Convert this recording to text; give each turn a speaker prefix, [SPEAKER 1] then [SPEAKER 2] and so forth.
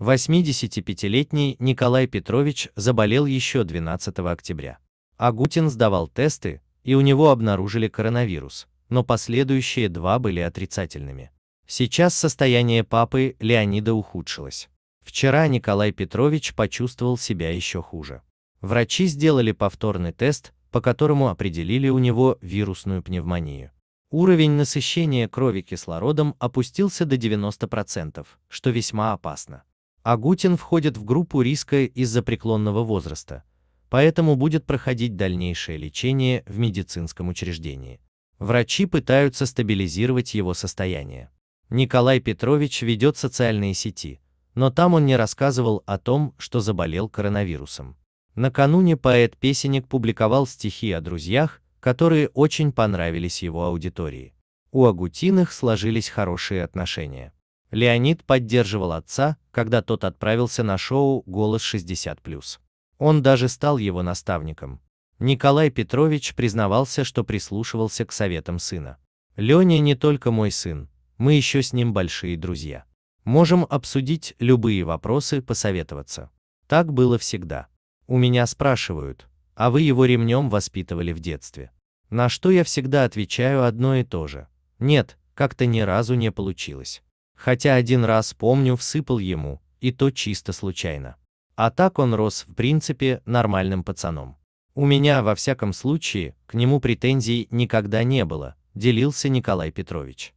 [SPEAKER 1] 85-летний Николай Петрович заболел еще 12 октября. Агутин сдавал тесты, и у него обнаружили коронавирус, но последующие два были отрицательными. Сейчас состояние папы Леонида ухудшилось. Вчера Николай Петрович почувствовал себя еще хуже. Врачи сделали повторный тест, по которому определили у него вирусную пневмонию. Уровень насыщения крови кислородом опустился до 90%, что весьма опасно. Агутин входит в группу риска из-за преклонного возраста, поэтому будет проходить дальнейшее лечение в медицинском учреждении. Врачи пытаются стабилизировать его состояние. Николай Петрович ведет социальные сети, но там он не рассказывал о том, что заболел коронавирусом. Накануне поэт-песенник публиковал стихи о друзьях, которые очень понравились его аудитории. У Агутиных сложились хорошие отношения. Леонид поддерживал отца, когда тот отправился на шоу «Голос 60+.» Он даже стал его наставником. Николай Петрович признавался, что прислушивался к советам сына. «Леня не только мой сын, мы еще с ним большие друзья. Можем обсудить любые вопросы, посоветоваться. Так было всегда. У меня спрашивают, а вы его ремнем воспитывали в детстве? На что я всегда отвечаю одно и то же. Нет, как-то ни разу не получилось. Хотя один раз, помню, всыпал ему, и то чисто случайно. А так он рос, в принципе, нормальным пацаном. У меня, во всяком случае, к нему претензий никогда не было, делился Николай Петрович.